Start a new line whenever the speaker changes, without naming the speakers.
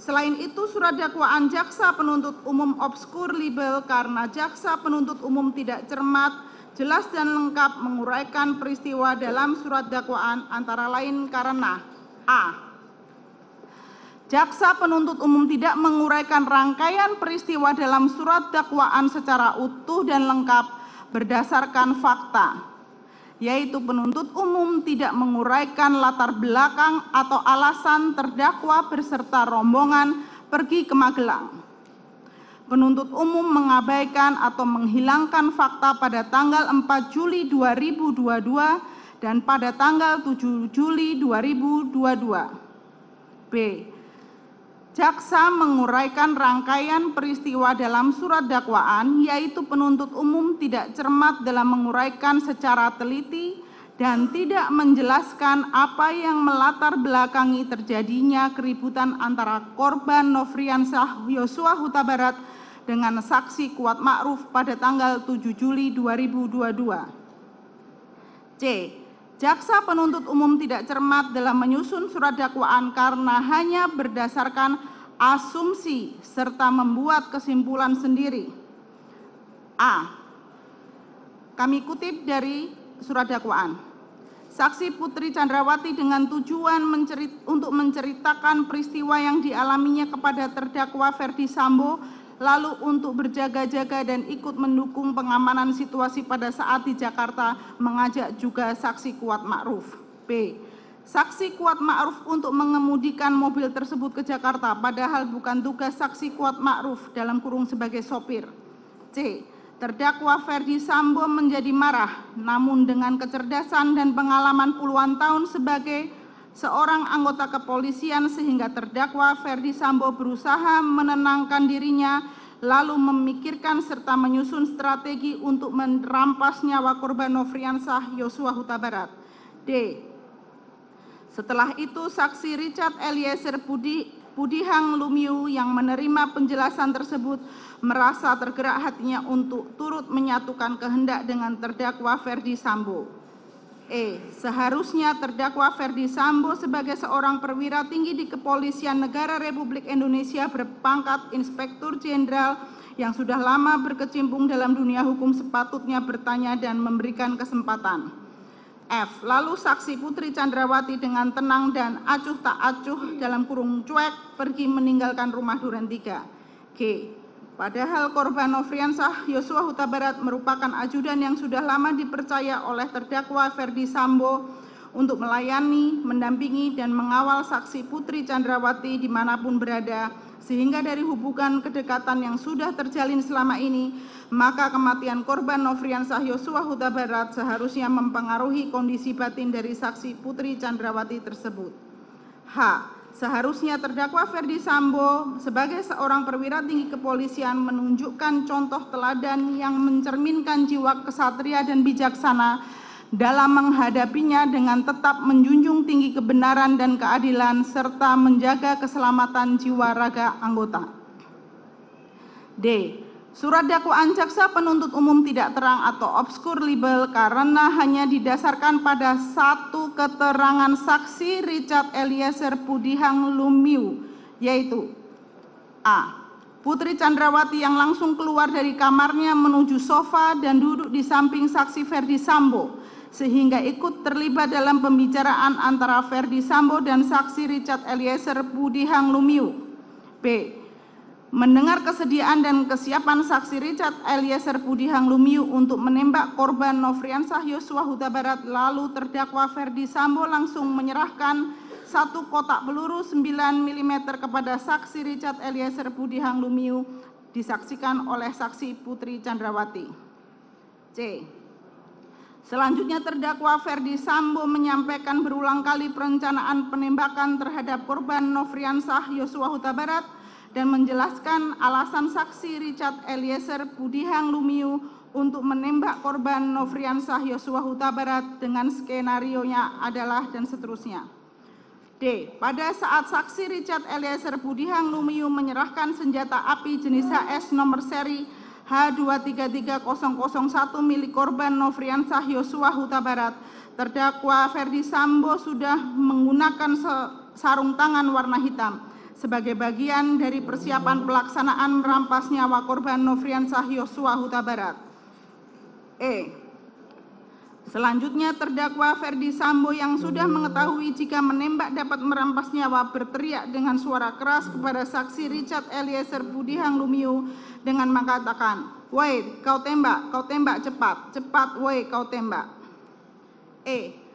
Selain itu, surat dakwaan jaksa penuntut umum obskur libel karena jaksa penuntut umum tidak cermat, jelas dan lengkap menguraikan peristiwa dalam surat dakwaan antara lain karena A. Jaksa penuntut umum tidak menguraikan rangkaian peristiwa dalam surat dakwaan secara utuh dan lengkap berdasarkan fakta yaitu penuntut umum tidak menguraikan latar belakang atau alasan terdakwa berserta rombongan pergi ke Magelang. Penuntut umum mengabaikan atau menghilangkan fakta pada tanggal 4 Juli 2022 dan pada tanggal 7 Juli 2022. B jaksa menguraikan rangkaian peristiwa dalam surat dakwaan, yaitu penuntut umum tidak cermat dalam menguraikan secara teliti dan tidak menjelaskan apa yang melatar belakangi terjadinya keributan antara korban Nofriansah Yosua Huta Barat dengan saksi Kuat Ma'ruf pada tanggal 7 Juli 2022. C jaksa penuntut umum tidak cermat dalam menyusun surat dakwaan karena hanya berdasarkan asumsi serta membuat kesimpulan sendiri. A. Kami kutip dari surat dakwaan. Saksi Putri Chandrawati dengan tujuan mencerit untuk menceritakan peristiwa yang dialaminya kepada terdakwa Ferdi Sambo lalu untuk berjaga-jaga dan ikut mendukung pengamanan situasi pada saat di Jakarta mengajak juga saksi kuat Ma'ruf. B. Saksi kuat Ma'ruf untuk mengemudikan mobil tersebut ke Jakarta padahal bukan tugas saksi kuat Ma'ruf dalam kurung sebagai sopir. C. Terdakwa Ferdi Sambo menjadi marah, namun dengan kecerdasan dan pengalaman puluhan tahun sebagai seorang anggota kepolisian sehingga terdakwa Ferdi Sambo berusaha menenangkan dirinya lalu memikirkan serta menyusun strategi untuk merampas nyawa korban Nofriansah Yosua Huta Barat. D. Setelah itu saksi Richard Eliezer Budi Budihang Lumiu yang menerima penjelasan tersebut merasa tergerak hatinya untuk turut menyatukan kehendak dengan terdakwa Ferdi Sambo. E. Seharusnya terdakwa Ferdi Sambo sebagai seorang perwira tinggi di Kepolisian Negara Republik Indonesia berpangkat Inspektur Jenderal yang sudah lama berkecimpung dalam dunia hukum sepatutnya bertanya dan memberikan kesempatan. F. Lalu saksi Putri Chandrawati dengan tenang dan acuh tak acuh dalam kurung cuek pergi meninggalkan rumah Duren 3. G. Padahal korban Nofriansah Yosua Huta Barat merupakan ajudan yang sudah lama dipercaya oleh terdakwa Ferdi Sambo untuk melayani, mendampingi, dan mengawal saksi Putri Chandrawati dimanapun berada, sehingga dari hubungan kedekatan yang sudah terjalin selama ini, maka kematian korban Nofriansah Yosua Huta Barat seharusnya mempengaruhi kondisi batin dari saksi Putri Chandrawati tersebut. H seharusnya terdakwa Ferdi Sambo sebagai seorang perwira tinggi kepolisian menunjukkan contoh teladan yang mencerminkan jiwa kesatria dan bijaksana dalam menghadapinya dengan tetap menjunjung tinggi kebenaran dan keadilan serta menjaga keselamatan jiwa raga anggota. D. Surat dakwaan jaksa penuntut umum tidak terang atau obskur libel karena hanya didasarkan pada satu keterangan saksi Richard Eliezer Pudihang Lumiu, yaitu A. Putri Chandrawati yang langsung keluar dari kamarnya menuju sofa dan duduk di samping saksi Ferdi Sambo, sehingga ikut terlibat dalam pembicaraan antara Ferdi Sambo dan saksi Richard Eliezer Pudihang Lumiu. B mendengar kesediaan dan kesiapan saksi Richard Eliezer Budihang Lumiu untuk menembak korban Nofriansah Yosua Huta Barat lalu terdakwa Ferdi Sambo langsung menyerahkan satu kotak peluru 9 mm kepada saksi Richard Eliezer Budihang Lumiu disaksikan oleh saksi Putri Chandrawati. C. Selanjutnya terdakwa Ferdi Sambo menyampaikan berulang kali perencanaan penembakan terhadap korban Nofriansah Yosua Huta Barat dan menjelaskan alasan saksi Richard Eliezer Budihang Lumiu untuk menembak korban Nofriansah Yosua Huta Barat dengan skenario nya adalah dan seterusnya. D. Pada saat saksi Richard Eliezer Budihang Lumiu menyerahkan senjata api jenis HS nomor seri H233001 milik korban Nofriansah Yosua Huta Barat, terdakwa Ferdi Sambo sudah menggunakan sarung tangan warna hitam sebagai bagian dari persiapan pelaksanaan merampas nyawa korban Nofriansah Yosua Huta Barat. E. Selanjutnya terdakwa Ferdi Sambo yang sudah mengetahui jika menembak dapat merampas nyawa berteriak dengan suara keras kepada saksi Richard Eliezer Budihang Lumiu dengan mengatakan, "Wait, kau tembak, kau tembak cepat, cepat, wait, kau tembak." E.